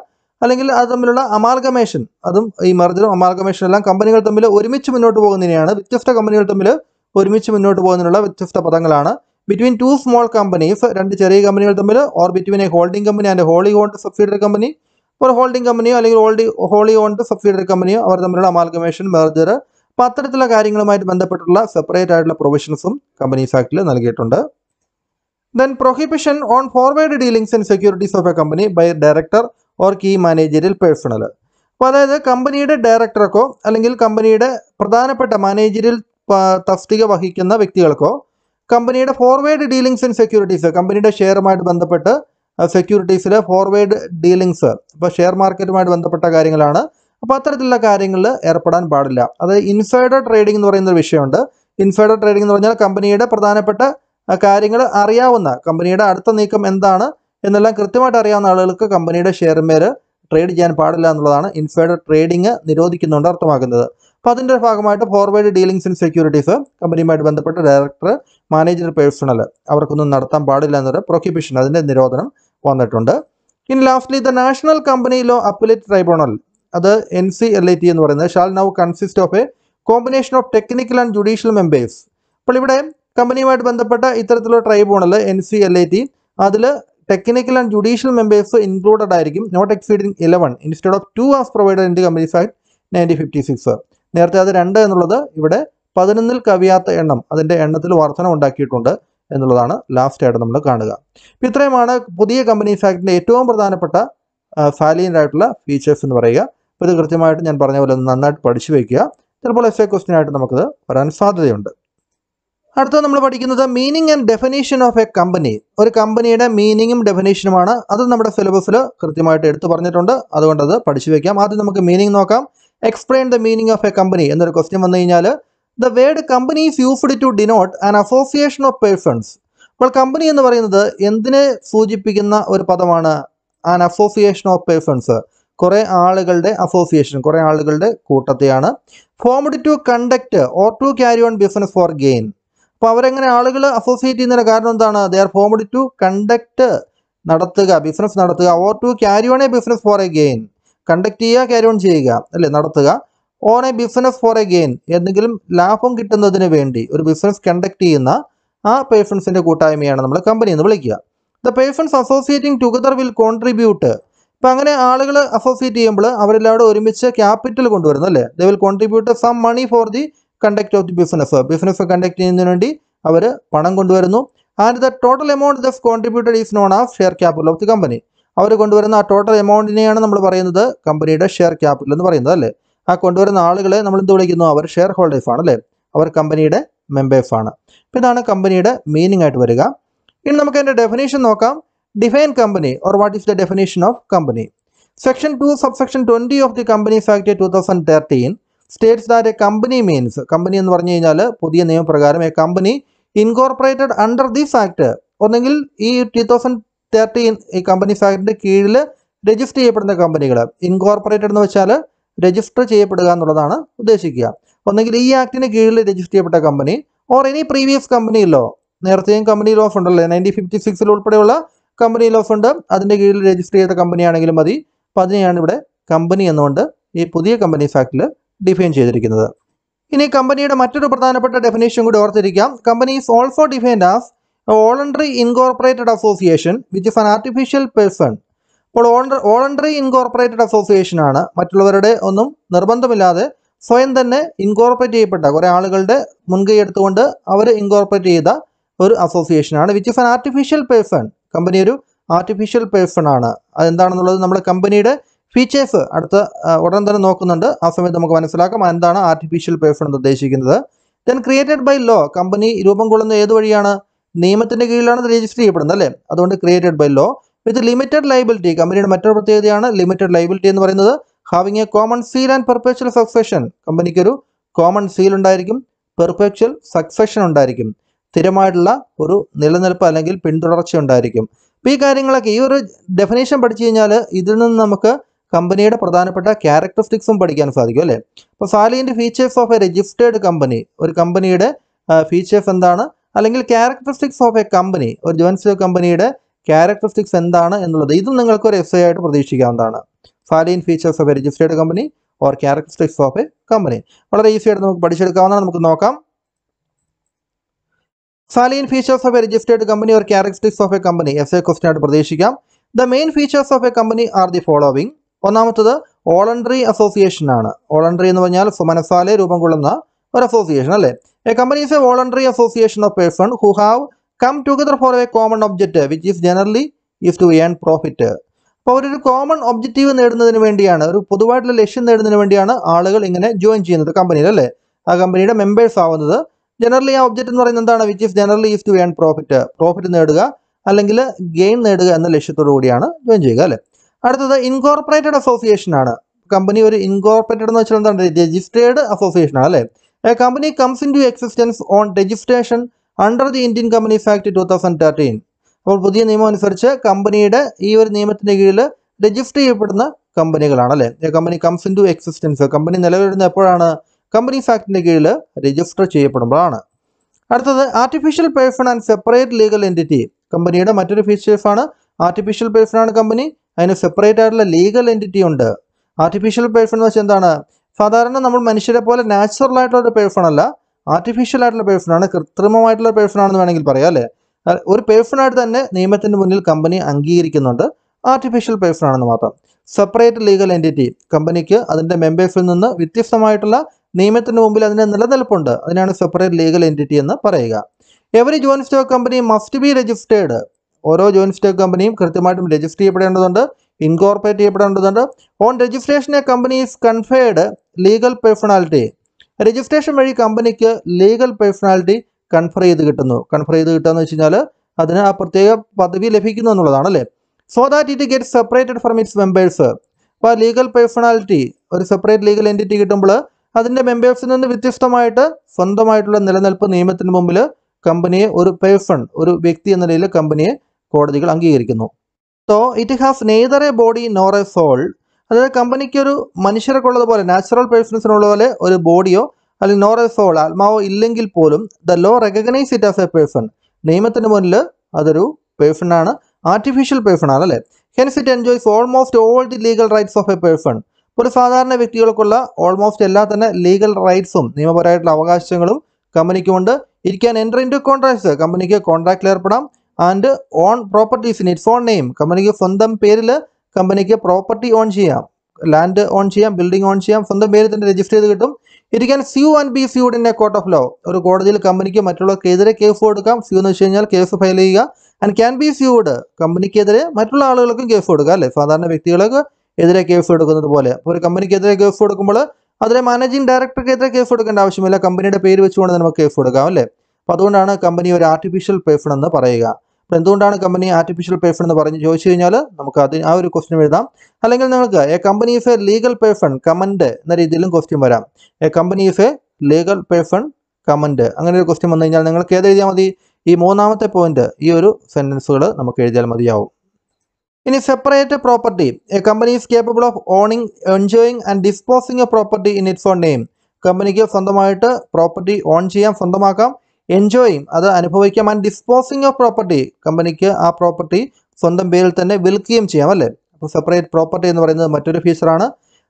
അല്ലെങ്കിൽ അത് തമ്മിലുള്ള അമാൽഗമേഷൻ അതും ഈ മെർജറും അമാൽഗമേഷൻ എല്ലാം കമ്പനികൾ തമ്മിൽ ഒരുമിച്ച് മുന്നോട്ട് പോകുന്നതിനെയാണ് വ്യത്യസ്ത കമ്പനികൾ തമ്മിൽ ഒരുമിച്ച് മുന്നോട്ട് പോകുന്നതിനുള്ള വ്യത്യസ്ത പദങ്ങളാണ് ബിറ്റ്വീൻ ടു സ്മോൾ കമ്പനീസ് രണ്ട് ചെറിയ കമ്പനികൾ തമ്മിൽ or between a holding company and wholly owned subsidiary company ഒരു ഹോൾഡിംഗ് കമ്പനിയോ അല്ലെങ്കിൽ ഹോൾഡി ഹോളി ഓൺഡ് സബ്സിഡറി കമ്പനിയോ അവർ തമ്മിലുള്ള അമാൽഗമേഷൻ മെർജർ അപ്പോൾ അത്തരത്തിലുള്ള കാര്യങ്ങളുമായിട്ട് ബന്ധപ്പെട്ടുള്ള സെപ്പറേറ്റ് ആയിട്ടുള്ള പ്രൊവിഷൻസും കമ്പനീസ് ആക്ടിൽ നൽകിയിട്ടുണ്ട് then prohibition on forward dealings and securities of a company by director or key managerial personnel അപ്പോൾ അതായത് കമ്പനിയുടെ ഡയറക്ടർക്കോ അല്ലെങ്കിൽ കമ്പനിയുടെ പ്രധാനപ്പെട്ട മാനേജറിയൽ തസ്തിക വഹിക്കുന്ന വ്യക്തികൾക്കോ കമ്പനിയുടെ ഫോർവേഡ് ഡീലിങ്സ് ആൻഡ് സെക്യൂരിറ്റീസ് കമ്പനിയുടെ ഷെയറുമായിട്ട് ബന്ധപ്പെട്ട് സെക്യൂരിറ്റീസിലെ ഫോർവേഡ് ഡീലിങ്സ് ഇപ്പോൾ ഷെയർ മാർക്കറ്റുമായിട്ട് ബന്ധപ്പെട്ട കാര്യങ്ങളാണ് അപ്പോൾ അത്തരത്തിലുള്ള കാര്യങ്ങളിൽ ഏർപ്പെടാൻ പാടില്ല അത് ഇൻസൈഡർ ട്രേഡിംഗ് എന്ന് പറയുന്ന ഒരു വിഷയമുണ്ട് ഇൻസൈഡർ ട്രേഡിംഗ് എന്ന് പറഞ്ഞാൽ കമ്പനിയുടെ പ്രധാനപ്പെട്ട കാര്യങ്ങൾ അറിയാവുന്ന കമ്പനിയുടെ അടുത്ത നീക്കം എന്താണ് എന്നെല്ലാം കൃത്യമായിട്ട് അറിയാവുന്ന ആളുകൾക്ക് കമ്പനിയുടെ ഷെയർമേൽ ട്രേഡ് ചെയ്യാൻ പാടില്ല എന്നുള്ളതാണ് ഇൻസൈഡർ ട്രേഡിംഗ് നിരോധിക്കുന്നുണ്ട് അർത്ഥമാക്കുന്നത് അപ്പോൾ അതിൻ്റെ ഭാഗമായിട്ട് ഫോർവേഡ് ഡീലിംഗ്സ് ഇൻ സെക്യൂരിറ്റീസ് കമ്പനിയുമായിട്ട് ബന്ധപ്പെട്ട ഡയറക്ടർ മാനേജർ പേഴ്സണൽ അവർക്കൊന്നും നടത്താൻ പാടില്ല എന്നൊരു പ്രൊക്യുപേഷൻ അതിൻ്റെ നിരോധനം വന്നിട്ടുണ്ട് ഇനി lastly the national company law appellate tribunal അത് N C L I T എന്ന് പറയുന്നത് shall now consist of a combination of technical and judicial members അപ്പോൾ ഇവിടെ കമ്പനിയുമായിട്ട് ബന്ധപ്പെട്ട ഇത്തരത്തിലുള്ള tribunal N C L I T അതിൽ technical and judicial members included ആയിരിക്കും not exceeding eleven instead of two as provided in the companies act nineteen fifty six നേരത്തെ അത് രണ്ട് എന്നുള്ളത് ഇവിടെ പതിനൊന്നിൽ കവിയാത്ത എണ്ണം അതിൻ്റെ എണ്ണത്തിൽ വർധന ഉണ്ടാക്കിയിട്ടുണ്ട് എന്നുള്ളതാണ് ലാസ്റ്റ് ആയിട്ട് നമ്മൾ കാണുക അപ്പോൾ ഇത്രയുമാണ് പുതിയ കമ്പനി ഫാക്ടറിൻ്റെ ഏറ്റവും പ്രധാനപ്പെട്ട ഫാലിയൻ്റ് ആയിട്ടുള്ള ഫീച്ചേഴ്സ് എന്ന് പറയുക അപ്പോൾ ഇത് കൃത്യമായിട്ട് ഞാൻ പറഞ്ഞ പോലെ നന്നായിട്ട് പഠിച്ചു വയ്ക്കുക ചിലപ്പോൾ എഫ് എ ക്വസ്റ്റ്യൻ ആയിട്ട് നമുക്കത് വരാൻ സാധ്യതയുണ്ട് അടുത്തത് നമ്മൾ പഠിക്കുന്നത് meaning and definition of a company ഒരു കമ്പനിയുടെ മീനിങ്ങും ഡെഫിനേഷനുമാണ് അത് നമ്മുടെ സിലബസിൽ കൃത്യമായിട്ട് എടുത്തു പറഞ്ഞിട്ടുണ്ട് അതുകൊണ്ട് അത് പഠിച്ചു വയ്ക്കാം ആദ്യം നമുക്ക് മീനിങ് നോക്കാം explain the meaning of a company എന്നൊരു ക്വസ്റ്റ്യൻ വന്നു കഴിഞ്ഞാൽ the word company is used to denote an association of persons അപ്പോൾ കമ്പനി എന്ന് പറയുന്നത് എന്തിനെ സൂചിപ്പിക്കുന്ന ഒരു പദമാണ് ആൻ അസോസിയേഷൻ ഓഫ് പേഴ്സൺസ് കുറേ ആളുകളുടെ അസോസിയേഷൻ കുറേ ആളുകളുടെ കൂട്ടത്തെയാണ് formed to conduct or to carry on business for gain അപ്പോൾ അവരെങ്ങനെ ആളുകൾ അസോസിയേറ്റ് ചെയ്യുന്നതിന് കാരണം എന്താണ് they are formed to conduct നടത്തുക ബിസിനസ് നടത്തുക or to carry on a business for a gain conduct ചെയ്യുക കാരി ഓൺ ചെയ്യുക അല്ലേ നടത്തുക on a business for a gain എന്തെങ്കിലും ലാഭം കിട്ടുന്നതിന് വേണ്ടി ഒരു ബിസിനസ് കണ്ടക്ട് ചെയ്യുന്ന ആ പേഴ്സൺസിൻ്റെ കൂട്ടായ്മയാണ് നമ്മൾ കമ്പനി എന്ന് വിളിക്കുക the persons associating together will contribute ഇപ്പം അങ്ങനെ ആളുകൾ അസോസിയേറ്റ് ചെയ്യുമ്പോൾ അവരെല്ലാവരും ഒരുമിച്ച് ക്യാപിറ്റൽ കൊണ്ടുവരുന്നു അല്ലേ the will contribute some money for the conduct of the business business conduct ചെയ്യുന്നതിന് വേണ്ടി അവർ പണം കൊണ്ടുവരുന്നു and the total amount the contributed is known as share capital of the company അവർ കൊണ്ടുവരുന്ന ആ ടോട്ടൽ എമൗണ്ടിനെയാണ് നമ്മൾ പറയുന്നത് കമ്പനിയുടെ ഷെയർ ക്യാപിറ്റൽ എന്ന് പറയുന്നത് അല്ലേ ആ കൊണ്ടുവരുന്ന ആളുകളെ നമ്മൾ എന്ത് വിളിക്കുന്നു അവർ ഷെയർ ഹോൾഡേഴ്സ് ആണ് അല്ലേ അവർ കമ്പനിയുടെ മെമ്പേഴ്സ് ആണ് അപ്പം ഇതാണ് കമ്പനിയുടെ മീനിങ് ആയിട്ട് വരിക ഇനി നമുക്ക് അതിൻ്റെ ഡെഫിനേഷൻ നോക്കാം define company or what is the definition of company section two subsection twenty of the companies act two thousand thirteen states that a company means company എന്ന് പറഞ്ഞു കഴിഞ്ഞാൽ പുതിയ നിയമപ്രകാരം a company incorporated under this act ഒന്നെങ്കിൽ ഈ two thousand thirteen ഈ company ആക്ടിൻ്റെ കീഴിൽ രജിസ്റ്റർ ചെയ്യപ്പെടുന്ന കമ്പനികൾ ഇൻകോർപ്പറേറ്റഡ് എന്ന് വെച്ചാൽ രജിസ്റ്റർ ചെയ്യപ്പെടുക എന്നുള്ളതാണ് ഉദ്ദേശിക്കുക ഒന്നെങ്കിൽ ഈ ആക്ടിന് കീഴിൽ രജിസ്റ്റർ ചെയ്യപ്പെട്ട company or any previous company law നേരത്തെയും കമ്പനി ലോഫ് ഉണ്ടല്ലേ നയൻറ്റീൻ ഫിഫ്റ്റി സിക്സിൽ ഉൾപ്പെടെയുള്ള കമ്പനി ലോഫ് ഉണ്ട് അതിൻ്റെ കീഴിൽ രജിസ്റ്റർ ചെയ്ത കമ്പനി ആണെങ്കിലും മതി അപ്പം അതിനെയാണ് ഇവിടെ കമ്പനി എന്നുകൊണ്ട് ഈ പുതിയ കമ്പനി ആക്ടിൽ ഡിഫൈൻ ചെയ്തിരിക്കുന്നത് ഇനി കമ്പനിയുടെ മറ്റൊരു പ്രധാനപ്പെട്ട ഡെഫിനേഷൻ കൂടി ഓർത്തിരിക്കാം company is also defined as voluntary incorporated association which is an artificial person അപ്പോൾ വോളണ്ടറി ഇൻകോർപ്പറേറ്റഡ് അസോസിയേഷൻ ആണ് മറ്റുള്ളവരുടെ ഒന്നും നിർബന്ധമില്ലാതെ സ്വയം തന്നെ ഇൻകോർപ്പറേറ്റ് ചെയ്യപ്പെട്ട കുറേ ആളുകളുടെ മുൻകൈ എടുത്തുകൊണ്ട് അവർ ഇൻകോർപ്പറേറ്റ് ചെയ്ത ഒരു അസോസിയേഷനാണ് which is an artificial person company ഒരു ആർട്ടിഫിഷ്യൽ പേഴ്സൺ ആണ് അതെന്താണെന്നുള്ളത് നമ്മുടെ കമ്പനിയുടെ ഫീച്ചേഴ്സ് അടുത്ത ഉടൻ തന്നെ നോക്കുന്നുണ്ട് ആ സമയത്ത് നമുക്ക് മനസ്സിലാക്കാം എന്താണ് ആർട്ടിഫിഷ്യൽ പേഴ്സൺ എന്ന് ഉദ്ദേശിക്കുന്നത് then created by law company രൂപം കൊള്ളുന്ന ഏത് വഴിയാണ് നിയമത്തിന്റെ കീഴിലാണ് രജിസ്റ്റർ ചെയ്യപ്പെടുന്നത് അല്ലേ അതുകൊണ്ട് created by law with limited liability കമ്പനിയുടെ മറ്റൊരു പ്രത്യേകതയാണ് ലിമിറ്റഡ് ലൈബിലിറ്റി എന്ന് പറയുന്നത് having a common seal and perpetual succession കമ്പനിക്ക് ഒരു കോമൺ സീൽ ഉണ്ടായിരിക്കും പെർപേച്വൽ സക്സഷൻ ഉണ്ടായിരിക്കും സ്ഥിരമായിട്ടുള്ള ഒരു നിലനിൽപ്പ് അല്ലെങ്കിൽ പിന്തുടർച്ച ഉണ്ടായിരിക്കും അപ്പോൾ ഈ കാര്യങ്ങളൊക്കെ ഈ ഒരു ഡെഫിനേഷൻ പഠിച്ചു കഴിഞ്ഞാൽ ഇതിൽ നിന്ന് നമുക്ക് കമ്പനിയുടെ പ്രധാനപ്പെട്ട ക്യാരക്ടറിസ്റ്റിക്സും പഠിക്കാൻ സാധിക്കും അല്ലേ അപ്പോൾ സാലിൻ്റെ features of a registered company ഒരു കമ്പനിയുടെ ഫീച്ചേഴ്സ് എന്താണ് അല്ലെങ്കിൽ ക്യാരക്ടറിസ്റ്റിക്സ് ഓഫ് എ കമ്പനി ഒരു ജോയിൻസ് കമ്പനിയുടെ ക്യാരക്ടറിസ്റ്റിക്സ് എന്താണ് എന്നുള്ളത് ഇതും നിങ്ങൾക്ക് ഒരു എസ് ആയിട്ട് പ്രതീക്ഷിക്കാവുന്നതാണ് ഫാലിൻ features of a registered company or characteristics of a company വളരെ ഈസി ആയിട്ട് നമുക്ക് പഠിച്ചെടുക്കാവുന്നതാണ് നമുക്ക് നോക്കാം ഫാലീൻ features of a registered company or characteristics of a company as a question ആയിട്ട് പ്രതീക്ഷിക്കാം the main features of a company are the following ഒന്നാമത്തത് ഓളണ്ടറി അസോസിയേഷൻ ആണ് ഓളണ്ടറി എന്ന് പറഞ്ഞാൽ സുമനസാലെ രൂപം കൊള്ളുന്ന ഒരു അസോസിയേഷൻ അല്ലേ a company is a voluntary association of person who have come together for a common object which is generally is to earn profit അപ്പോൾ ഒരു കോമൺ ഒബ്ജക്റ്റീവ് നേടുന്നതിന് വേണ്ടിയാണ് ഒരു പൊതുവായിട്ടുള്ള ലക്ഷ്യം നേടുന്നതിന് വേണ്ടിയാണ് ആളുകൾ ഇങ്ങനെ ജോയിൻ ചെയ്യുന്നത് കമ്പനിയിൽ അല്ലേ ആ കമ്പനിയുടെ മെമ്പേഴ്സ് ആവുന്നത് ജനറലി ആ ഒബ്ജക്റ്റ് എന്ന് പറയുന്നത് എന്താണ് which is generally is to earn profit profit നേടുക അല്ലെങ്കിൽ ഗെയിൻ നേടുക എന്ന ലക്ഷ്യത്തോടു കൂടിയാണ് ജോയിൻ ചെയ്യുക അല്ലേ അടുത്തത് ഇൻകോർപ്പറേറ്റഡ് അസോസിയേഷൻ ആണ് കമ്പനി ഒരു ഇൻകോർപ്പറേറ്റഡ് എന്ന് വെച്ചാൽ എന്താണ് രജിസ്ട്രേഡ് അസോസിയേഷൻ ആണ് അല്ലേ a company comes into existence on registration under the Indian Companies act two thousand thirteen അപ്പോൾ പുതിയ നിയമം അനുസരിച്ച് കമ്പനിയുടെ ഈ ഒരു നിയമത്തിൻ്റെ കീഴിൽ രജിസ്റ്റർ ചെയ്യപ്പെടുന്ന കമ്പനികളാണ് അല്ലേ company comes into existence company നിലവിലിരുന്ന എപ്പോഴാണ് കമ്പനീസ് ആക്ടിൻ്റെ കീഴിൽ രജിസ്റ്റർ ചെയ്യപ്പെടുമ്പോഴാണ് അടുത്തത് artificial person and separate legal entity കമ്പനിയുടെ മറ്റൊരു ഫീച്ചേഴ്സാണ് ആർട്ടിഫിഷ്യൽ പേഴ്സൺ ആണ് കമ്പനി അതിന് സെപ്പറേറ്റ് ആയിട്ടുള്ള ലീഗൽ എൻറ്റിറ്റി ഉണ്ട് ആർട്ടിഫിഷ്യൽ പേഴ്സൺ എന്ന് വെച്ചാൽ എന്താണ് സാധാരണ നമ്മൾ മനുഷ്യരെ പോലെ നാച്ചുറൽ ആയിട്ടുള്ള ഒരു പെർഫൺ അല്ല ആർട്ടിഫിഷ്യൽ ആയിട്ടുള്ള ആണ് കൃത്രിമമായിട്ടുള്ള ആണെന്ന് വേണമെങ്കിൽ പറയാം അല്ലേ ഒരു പെർഫണായിട്ട് തന്നെ നിയമത്തിന്റെ മുന്നിൽ കമ്പനി അംഗീകരിക്കുന്നുണ്ട് ആർട്ടിഫിഷ്യൽ ആണെന്ന് മാത്രം സെപ്പറേറ്റ് ലീഗൽ എൻറ്റിറ്റി കമ്പനിക്ക് അതിന്റെ മെമ്പേഴ്സിൽ നിന്ന് വ്യത്യസ്തമായിട്ടുള്ള നിയമത്തിന് മുമ്പിൽ അതിൻ്റെ നിലനിൽപ്പുണ്ട് അതിനാണ് സെപ്പറേറ്റ് ലീഗൽ എൻറ്റിറ്റി എന്ന് പറയുക every join stock company must be registered ഓരോ ജോയിൻ സ്റ്റോക്ക് കമ്പനിയും കൃത്യമായിട്ടും രജിസ്റ്റർ ചെയ്യപ്പെടേണ്ടതുണ്ട് ഇൻകോർപ്പറേറ്റ് ചെയ്യപ്പെടേണ്ടതുണ്ട് on registration a company is conferred legal personality registration വഴി കമ്പനിക്ക് ലീഗൽ പേഴ്സണാലിറ്റി കൺഫർ ചെയ്ത് കിട്ടുന്നു കൺഫർ ചെയ്ത് കിട്ടുക എന്ന് വെച്ച് കഴിഞ്ഞാൽ അതിന് ആ പ്രത്യേക പദവി ലഭിക്കുന്നു എന്നുള്ളതാണ് അല്ലേ so that it get separated from its members അപ്പോൾ ലീഗൽ പേഴ്സണാലിറ്റി ഒരു സെപ്പറേറ്റ് ലീഗൽ എൻറ്റിറ്റി കിട്ടുമ്പോൾ അതിൻ്റെ മെമ്പേഴ്സിൽ നിന്ന് വ്യത്യസ്തമായിട്ട് സ്വന്തമായിട്ടുള്ള നിലനിൽപ്പ് നിയമത്തിന് മുമ്പിൽ കമ്പനിയെ ഒരു പേഴ്സൺ ഒരു വ്യക്തി എന്ന നിലയിൽ കമ്പനിയെ കോടതികൾ അംഗീകരിക്കുന്നു so it has neither a body nor a soul അതായത് കമ്പനിക്ക് ഒരു മനുഷ്യർക്കുള്ളത് പോലെ നാച്ചുറൽ പേഴ്സൺസിനുള്ള പോലെ ഒരു ബോഡിയോ അല്ലെങ്കിൽ നോർ എ സോൾ ആത്മാവോ ഇല്ലെങ്കിൽ പോലും the law recognise it as a person നിയമത്തിന് മുന്നിൽ അതൊരു പേഴ്സണാണ് ആർട്ടിഫിഷ്യൽ പേഴ്സണാണ് അല്ലേ hence it enjoys almost all the legal rights of a person ഒരു സാധാരണ വ്യക്തികൾക്കുള്ള ഓൾമോസ്റ്റ് എല്ലാ തന്നെ ലീഗൽ റൈറ്റ്സും നിയമപരമായിട്ടുള്ള അവകാശങ്ങളും കമ്പനിക്കുമുണ്ട് ഇരിക്കാൻ entry enter into contracts കമ്പനിക്ക് കോൺട്രാക്റ്റിൽ ഏർപ്പെടാം and own properties in its own name കമ്പനിക്ക് സ്വന്തം പേരിൽ കമ്പനിക്ക് പ്രോപ്പർട്ടി ഓൺ ചെയ്യാം ലാൻഡ് ഓൺ ചെയ്യാം ബിൽഡിംഗ് ഓൺ ചെയ്യാം സ്വന്തം പേരിൽ തന്നെ രജിസ്റ്റർ ചെയ്ത് കിട്ടും it can sue and be sued in a court of law ഒരു കോടതിയിൽ കമ്പനിക്ക് മറ്റുള്ളവർക്കെതിരെ കേസ് കൊടുക്കാം സ്യൂ എന്ന് വെച്ച് കഴിഞ്ഞാൽ കേസ് ഫയൽ ചെയ്യുക ആൻഡ് ക്യാൻ ബി സ്യൂഡ് കമ്പനിക്കെതിരെ മറ്റുള്ള ആളുകൾക്കും കേസ് കൊടുക്കുക അല്ലേ സാധാരണ വ്യക്തികൾക്ക് എതിരെ കേസ് എടുക്കുന്നത് പോലെ അപ്പോൾ ഒരു കമ്പനിക്കെതിരെ കേസ് കൊടുക്കുമ്പോൾ അതിലെ മാനേജിംഗ് ഡയറക്ടർക്കെതിരെ കേസ് കൊടുക്കേണ്ട ആവശ്യമില്ല കമ്പനിയുടെ പേര് വെച്ചുകൊണ്ട് നമുക്ക് കേസ് കൊടുക്കാം അല്ലേ അപ്പോൾ അതുകൊണ്ടാണ് കമ്പനി ഒരു ആർട്ടിഫിഷ്യൽ പേഴ്സൺ എന്ന് പറയുക അപ്പോൾ എന്തുകൊണ്ടാണ് കമ്പനി ആർട്ടിഫിഷ്യൽ പേഫൺ എന്ന് പറഞ്ഞ് ചോദിച്ചു കഴിഞ്ഞാൽ നമുക്ക് അത് ആ ഒരു ക്വസ്റ്റ്യൻ എഴുതാം അല്ലെങ്കിൽ നിങ്ങൾക്ക് a company is a legal person fund comment എന്ന രീതിയിലും ക്വസ്റ്റ്യൻ വരാം a company is a legal person fund comment അങ്ങനെ ഒരു ക്വസ്റ്റ്യൻ വന്നു കഴിഞ്ഞാൽ നിങ്ങൾക്ക് ഏത് എഴുതിയാൽ മതി ഈ മൂന്നാമത്തെ പോയിന്റ് ഈ ഒരു സെൻറ്റൻസുകൾ നമുക്ക് എഴുതിയാൽ മതിയാവും ഇനി separate property a company is capable of owning enjoying and disposing a property in its own name കമ്പനിക്ക് സ്വന്തമായിട്ട് പ്രോപ്പർട്ടി ഓൺ ചെയ്യാം സ്വന്തമാക്കാം എൻജോയും അത് അനുഭവിക്കാം ആൻഡ് ഡിസ്പോസിങ് ഓഫ് പ്രോപ്പർട്ടി കമ്പനിക്ക് ആ പ്രോപ്പർട്ടി സ്വന്തം പേരിൽ തന്നെ വിൽക്കുകയും ചെയ്യാം അല്ലേ അപ്പോൾ സെപ്പറേറ്റ് പ്രോപ്പർട്ടി എന്ന് പറയുന്നത് മറ്റൊരു ഫീച്ചറാണ്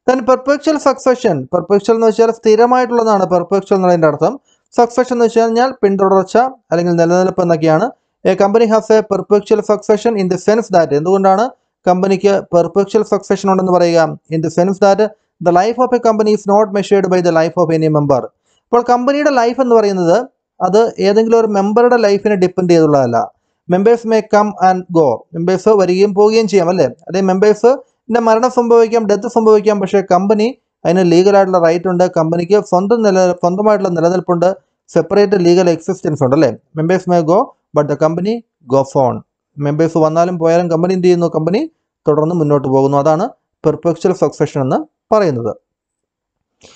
ദൻ പെർപെക്ച്വൽ സക്സഷൻ പെർപെക്ച്വൽ എന്ന് വെച്ചാൽ സ്ഥിരമായിട്ടുള്ളതാണ് പെർപെക്ച്വൽ എന്നതിൻ്റെ അർത്ഥം സക്സഷൻ എന്ന് വെച്ച് കഴിഞ്ഞാൽ പിന്തുടർച്ച അല്ലെങ്കിൽ നിലനിൽപ്പ് എന്നൊക്കെയാണ് a company has a perpetual succession in the sense that എന്തുകൊണ്ടാണ് കമ്പനിക്ക് പെർപെക്ച്വൽ സക്സഷൻ ഉണ്ടെന്ന് പറയുക in the sense that the life of a company is not measured by the life of any member അപ്പോൾ കമ്പനിയുടെ ലൈഫ് എന്ന് പറയുന്നത് അത് ഏതെങ്കിലും ഒരു മെമ്പറുടെ ലൈഫിനെ ഡിപ്പെൻഡ് ചെയ്തുള്ളതല്ല members may come and go members വരികയും പോവുകയും ചെയ്യാം അല്ലേ അതേ മെമ്പേഴ്സ് പിന്നെ മരണം സംഭവിക്കാം ഡെത്ത് സംഭവിക്കാം പക്ഷേ കമ്പനി അതിന് ലീഗലായിട്ടുള്ള റൈറ്റ് ഉണ്ട് കമ്പനിക്ക് സ്വന്തം നില സ്വന്തമായിട്ടുള്ള നിലനിൽപ്പുണ്ട് സെപ്പറേറ്റ് ലീഗൽ എക്സിസ്റ്റൻസ് ഉണ്ട് അല്ലേ members may go but the company go on members വന്നാലും പോയാലും കമ്പനി എന്ത് ചെയ്യുന്നു കമ്പനി തുടർന്ന് മുന്നോട്ട് പോകുന്നു അതാണ് പെർപെക്ച്വൽ സക്സഷൻ എന്ന് പറയുന്നത്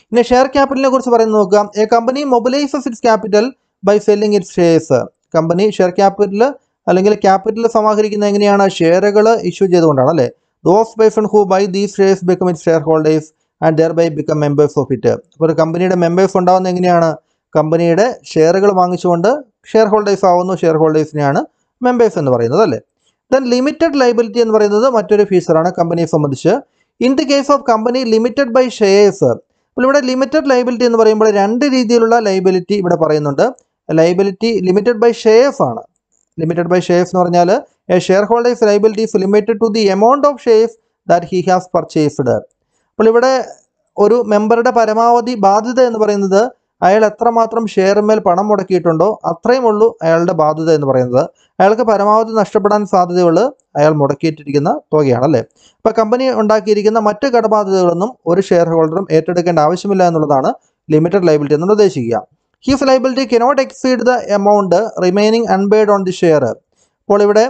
പിന്നെ ഷെയർ ക്യാപിറ്റലിനെ കുറിച്ച് പറയുന്നത് നോക്കാം a company mobilises its capital by selling it shares company share capital അല്ലെങ്കിൽ ക്യാപിറ്റൽ സമാഹരിക്കുന്നത് എങ്ങനെയാണ് ഷെയറുകൾ ഇഷ്യൂ ചെയ്തുകൊണ്ടാണ് അല്ലേ those person who buy these shares become it shareholders and thereby become members of it അപ്പോൾ ഒരു കമ്പനിയുടെ members ഉണ്ടാകുന്ന എങ്ങനെയാണ് കമ്പനിയുടെ ഷെയറുകൾ വാങ്ങിച്ചുകൊണ്ട് ഷെയർ ഹോൾഡേഴ്സ് ആവുന്നു ഷെയർ ഹോൾഡേഴ്സിനെയാണ് മെമ്പേഴ്സ് എന്ന് പറയുന്നത് അല്ലേ ദെൻ ലിമിറ്റഡ് ലൈബിലിറ്റി എന്ന് പറയുന്നത് മറ്റൊരു ഫീച്ചറാണ് കമ്പനിയെ സംബന്ധിച്ച് in the case of company limited by shares അപ്പോൾ ഇവിടെ ലിമിറ്റഡ് ലൈബിലിറ്റി എന്ന് പറയുമ്പോൾ രണ്ട് രീതിയിലുള്ള ലൈബിലിറ്റി ഇവിടെ പറയുന്നുണ്ട് ലൈബിലിറ്റി ലിമിറ്റഡ് ബൈ ഷെയഫ് ആണ് ലിമിറ്റഡ് ബൈ ഷെയഫ് എന്ന് പറഞ്ഞാൽ a shareholder's liability is limited to the amount of ഷെയഫ് ദാറ്റ് ഹി ഹാസ് പർച്ചേസ്ഡ് അപ്പോൾ ഇവിടെ ഒരു മെമ്പറുടെ പരമാവധി ബാധ്യത എന്ന് പറയുന്നത് അയാൾ എത്രമാത്രം ഷെയറിന്മേൽ പണം മുടക്കിയിട്ടുണ്ടോ അത്രയും ഉള്ളൂ അയാളുടെ ബാധ്യത എന്ന് പറയുന്നത് അയാൾക്ക് പരമാവധി നഷ്ടപ്പെടാൻ സാധ്യതയുള്ളൂ അയാൾ മുടക്കിയിട്ടിരിക്കുന്ന തുകയാണ് അല്ലേ അപ്പോൾ കമ്പനി ഉണ്ടാക്കിയിരിക്കുന്ന മറ്റ് കടബാധ്യതകളൊന്നും ഒരു ഷെയർ ഹോൾഡറും ഏറ്റെടുക്കേണ്ട ആവശ്യമില്ല എന്നുള്ളതാണ് ലിമിറ്റഡ് ലൈബിലിറ്റി എന്ന് ഉദ്ദേശിക്കുക his liability cannot exceed the amount remaining unpaid on the share അപ്പോൾ ഇവിടെ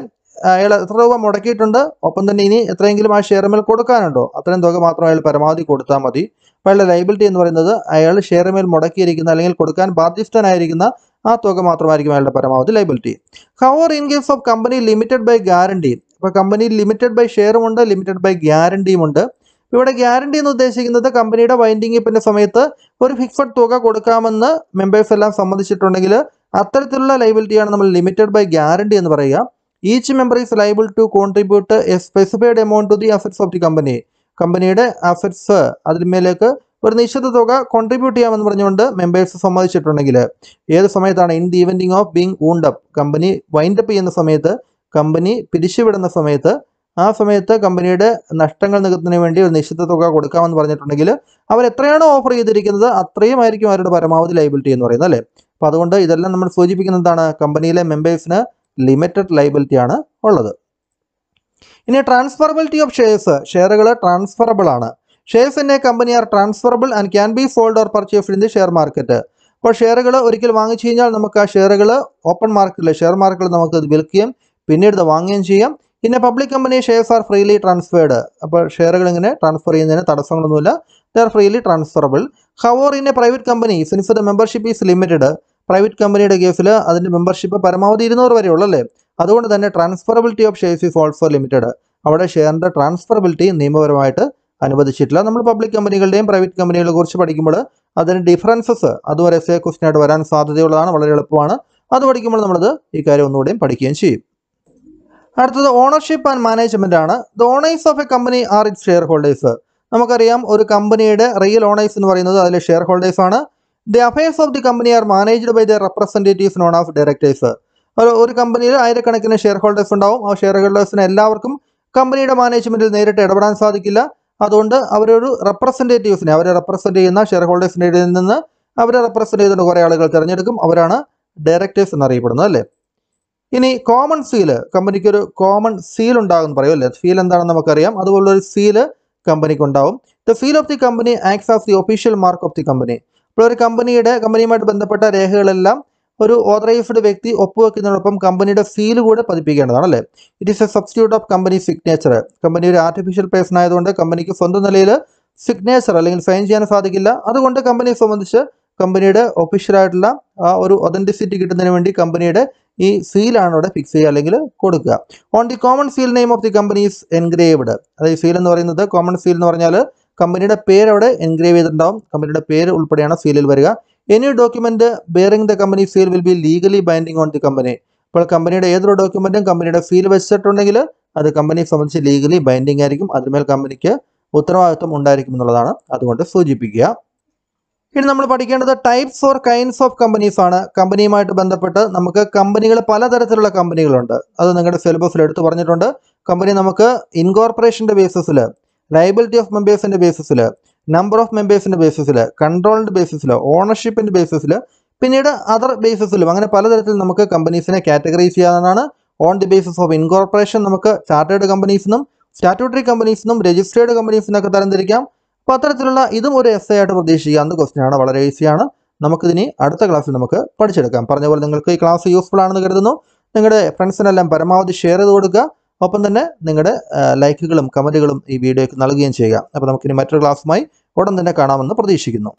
അയാൾ എത്ര രൂപ മുടക്കിയിട്ടുണ്ട് ഒപ്പം തന്നെ ഇനി എത്രയെങ്കിലും ആ ഷെയർ മേൽ കൊടുക്കാനുണ്ടോ അത്രയും തുക മാത്രം അയാൾ പരമാവധി കൊടുത്താൽ മതി അപ്പോൾ അയാളുടെ ലൈബിലിറ്റി എന്ന് പറയുന്നത് അയാൾ ഷെയർ മേൽ മുടക്കിയിരിക്കുന്ന അല്ലെങ്കിൽ കൊടുക്കാൻ ബാധ്യസ്ഥനായിരിക്കുന്ന ആ തുക മാത്രമായിരിക്കും അയാളുടെ പരമാവധി liability however in case of company limited by guarantee ഇപ്പോൾ കമ്പനി ലിമിറ്റഡ് ബൈ ഷെയറും ഉണ്ട് ലിമിറ്റഡ് ബൈ ഗ്യാരണ്ടിയും ഉണ്ട് ഇവിടെ ഗ്യാരണ്ടി എന്ന് ഉദ്ദേശിക്കുന്നത് കമ്പനിയുടെ വൈൻഡിങ് പിന്നെ സമയത്ത് ഒരു ഫിക്സഡ് തുക കൊടുക്കാമെന്ന് മെമ്പേഴ്സ് എല്ലാം സമ്മതിച്ചിട്ടുണ്ടെങ്കിൽ അത്തരത്തിലുള്ള ലൈബിലിറ്റിയാണ് നമ്മൾ ലിമിറ്റഡ് ബൈ ഗ്യാരണ്ടി എന്ന് പറയുക each member is liable to contribute a specified amount to the assets of the company കമ്പനിയുടെ അസറ്റ്സ് അതിന്മേലേക്ക് ഒരു നിശ്ചിത തുക കോൺട്രിബ്യൂട്ട് ചെയ്യാമെന്ന് പറഞ്ഞുകൊണ്ട് മെമ്പേഴ്സ് സമ്മതിച്ചിട്ടുണ്ടെങ്കിൽ ഏത് സമയത്താണ് in the event of being wound up company wind up ചെയ്യുന്ന സമയത്ത് കമ്പനി പിരിച്ചുവിടുന്ന സമയത്ത് ആ സമയത്ത് കമ്പനിയുടെ നഷ്ടങ്ങൾ നികത്തുന്നതിന് വേണ്ടി ഒരു നിശ്ചിത തുക കൊടുക്കാമെന്ന് പറഞ്ഞിട്ടുണ്ടെങ്കിൽ അവർ എത്രയാണോ ഓഫർ ചെയ്തിരിക്കുന്നത് അത്രയും ആയിരിക്കും അവരുടെ പരമാവധി ലൈബിലിറ്റി എന്ന് പറയുന്നത് അല്ലേ അപ്പോൾ അതുകൊണ്ട് ഇതെല്ലാം നമ്മൾ സൂചിപ്പിക്കുന്നത് എന്താണ് കമ്പനിയിലെ മെമ്പേഴ്സിന് ലിമിറ്റഡ് ലൈബിലിറ്റി ആണ് ഉള്ളത് ഇനി ട്രാൻസ്ഫറബിലിറ്റി ഓഫ് ഷെയർസ് ഷെയറുകൾ ട്രാൻസ്ഫറബിൾ ആണ് shares in a company are transferable and can be sold or purchase in the share market അപ്പോൾ ഷെയറുകൾ ഒരിക്കൽ വാങ്ങിച്ചു കഴിഞ്ഞാൽ നമുക്ക് ആ ഷെയറുകൾ ഓപ്പൺ മാർക്കറ്റിൽ ഷെയർ മാർക്കറ്റിൽ നമുക്ക് വിൽക്കുകയും പിന്നീട് വാങ്ങുകയും ചെയ്യാം പിന്നെ public company shares are freely transferred അപ്പോൾ ഷെയറുകൾ ഇങ്ങനെ ട്രാൻസ്ഫർ ചെയ്യുന്നതിന് തടസ്സങ്ങളൊന്നുമില്ല they're freely transferable however in a private company since the membership is limited private കമ്പനിയുടെ കേസിൽ അതിൻ്റെ മെമ്പർഷിപ്പ് പരമാവധി ഇരുന്നൂറ് വരെ ഉള്ളല്ലേ അതുകൊണ്ട് തന്നെ transferability of shares is also limited അവിടെ ഷെയറിൻ്റെ ട്രാൻസ്ഫറബിലിറ്റി നിയമപരമായിട്ട് അനുവദിച്ചിട്ടില്ല നമ്മൾ പബ്ലിക് കമ്പനികളുടെയും പ്രൈവറ്റ് കമ്പനികളെ കുറിച്ച് പഠിക്കുമ്പോൾ അതിന് ഡിഫറൻസസ് അതും ഒരു എസ് എ ക്വസ്റ്റിനായിട്ട് വരാൻ സാധ്യതയുള്ളതാണ് വളരെ എളുപ്പമാണ് അത് പഠിക്കുമ്പോൾ നമ്മളത് ഈ കാര്യം ഒന്നുകൂടെയും പഠിക്കുകയും ചെയ്യും അടുത്തത് ഓണർഷിപ്പ് ആൻഡ് മാനേജ്മെന്റ് ആണ് the owners of a company are it shareholders നമുക്കറിയാം ഒരു കമ്പനിയുടെ റിയൽ ഓണേഴ്സ് എന്ന് പറയുന്നത് അതിലെ ഷെയർ ഹോൾഡേഴ്സ് ആണ് the affairs of the company are managed by the representatives none of directors ഒരു കമ്പനിയിൽ ആയിരക്കണക്കിന് ഷെയർ ഹോൾഡേഴ്സ് ഉണ്ടാവും ആ ഷെയർ ഹോൾഡേഴ്സിന് എല്ലാവർക്കും കമ്പനിയുടെ മാനേജ്മെന്റിൽ നേരിട്ട് ഇടപെടാൻ സാധിക്കില്ല അതുകൊണ്ട് അവരൊരു റെപ്രസെന്റേറ്റീവ്സിനെ അവരെ റെപ്രസെന്റ് ചെയ്യുന്ന ഷെയർ ഹോൾഡേഴ്സിൻ്റെ ഇടയിൽ നിന്ന് അവരെ റെപ്രസെന്റ് ചെയ്തുകൊണ്ട് കുറേ ആളുകൾ തിരഞ്ഞെടുക്കും അവരാണ് ഡയറക്ടേഴ്സ് എന്നറിയപ്പെടുന്നത് അല്ലേ ഇനി കോമൺ സീല് കമ്പനിക്ക് ഒരു കോമൺ സീൽ ഉണ്ടാകും പറയും അല്ലേ സീൽ എന്താണെന്ന് നമുക്കറിയാം അതുപോലെ ഒരു സീല് കമ്പനിക്ക് ഉണ്ടാവും the seal of the company acts as the official mark of the company അപ്പോൾ ഒരു കമ്പനിയുടെ കമ്പനിയുമായിട്ട് ബന്ധപ്പെട്ട രേഖകളെല്ലാം ഒരു ഓതറൈസ്ഡ് വ്യക്തി ഒപ്പുവെക്കുന്നതോടൊപ്പം കമ്പനിയുടെ സീൽ കൂടെ പതിപ്പിക്കേണ്ടതാണ് അല്ലേ it is a substitute of company signature company ഒരു ആർട്ടിഫിഷ്യൽ പേഴ്സൺ ആയതുകൊണ്ട് കമ്പനിക്ക് സ്വന്തം നിലയിൽ സിഗ്നേച്ചർ അല്ലെങ്കിൽ സൈൻ ചെയ്യാൻ സാധിക്കില്ല അതുകൊണ്ട് കമ്പനിയെ സംബന്ധിച്ച് കമ്പനിയുടെ ഒഫീഷ്യലായിട്ടുള്ള ആ ഒരു ഒതൻറ്റിസിറ്റി കിട്ടുന്നതിന് വേണ്ടി കമ്പനിയുടെ ഈ സീലാണ് ഇവിടെ ഫിക്സ് ചെയ്യുക അല്ലെങ്കിൽ കൊടുക്കുക on the common seal name of the companies engraved അതായത് സീൽ എന്ന് പറയുന്നത് കോമൺ സീൽ എന്ന് പറഞ്ഞാൽ കമ്പനിയുടെ പേര് അവിടെ എൻഗ്രേവ് ചെയ്തിട്ടുണ്ടാവും കമ്പനിയുടെ പേര് ഉൾപ്പെടെയാണ് സീലിൽ വരിക any document bearing the company seal will be legally binding on the company അപ്പോൾ കമ്പനിയുടെ ഏതൊരു ഡോക്യുമെന്റും കമ്പനിയുടെ സീൽ വെച്ചിട്ടുണ്ടെങ്കിൽ അത് കമ്പനിയെ സംബന്ധിച്ച് ലീഗലി ബൈൻഡിങ് ആയിരിക്കും അതിന്മേൽ കമ്പനിക്ക് ഉത്തരവാദിത്വം ഉണ്ടായിരിക്കും എന്നുള്ളതാണ് അതുകൊണ്ട് സൂചിപ്പിക്കുക ഇനി നമ്മൾ പഠിക്കേണ്ടത് types or kinds of companies ആണ് കമ്പനിയുമായിട്ട് ബന്ധപ്പെട്ട് നമുക്ക് കമ്പനികൾ പലതരത്തിലുള്ള കമ്പനികളുണ്ട് അത് നിങ്ങളുടെ സിലബസിൽ എടുത്തു പറഞ്ഞിട്ടുണ്ട് കമ്പനി നമുക്ക് ഇൻകോർപ്പറേഷൻ്റെ ബേസിസിൽ ലൈബിലിറ്റി ഓഫ് മെമ്പേഴ്സിൻ്റെ ബേസിസിൽ നമ്പർ ഓഫ് മെമ്പേഴ്സിൻ്റെ ബേസിസിൽ കൺട്രോളിൻ്റെ ബേസിസിൽ ഓണർഷിപ്പിൻ്റെ ബേസിസിൽ പിന്നീട് അതർ ബേസിസിലും അങ്ങനെ പലതരത്തിൽ നമുക്ക് കമ്പനീസിനെ കാറ്റഗറൈസ് ചെയ്യാനാണ് on the basis of incorporation നമുക്ക് ചാർട്ടേഡ് കമ്പനീസിനും സ്റ്റാറ്റ്യൂട്ടറി കമ്പനീസിനും രജിസ്ട്രേഡ് കമ്പനീസിനൊക്കെ തരംതിരിക്കാം അപ്പോൾ അത്തരത്തിലുള്ള ഇതും ഒരു എസ് ആയിട്ട് പ്രതീക്ഷിക്കാവുന്ന ക്വസ്റ്റ്യൻ ആണ് വളരെ ഈസിയാണ് നമുക്കിതിനി അടുത്ത ക്ലാസ്സിൽ നമുക്ക് പഠിച്ചെടുക്കാം പറഞ്ഞ പോലെ നിങ്ങൾക്ക് ഈ ക്ലാസ് യൂസ്ഫുൾ ആണെന്ന് കരുതുന്നു നിങ്ങളുടെ ഫ്രണ്ട്സിനെല്ലാം പരമാവധി ഷെയർ ചെയ്ത് കൊടുക്കുക ഒപ്പം തന്നെ നിങ്ങളുടെ ലൈക്കുകളും കമൻറ്റുകളും ഈ വീഡിയോയ്ക്ക് നൽകുകയും ചെയ്യുക അപ്പോൾ നമുക്കിനി മറ്റൊരു ക്ലാസ്സുമായി ഉടൻ തന്നെ കാണാമെന്ന് പ്രതീക്ഷിക്കുന്നു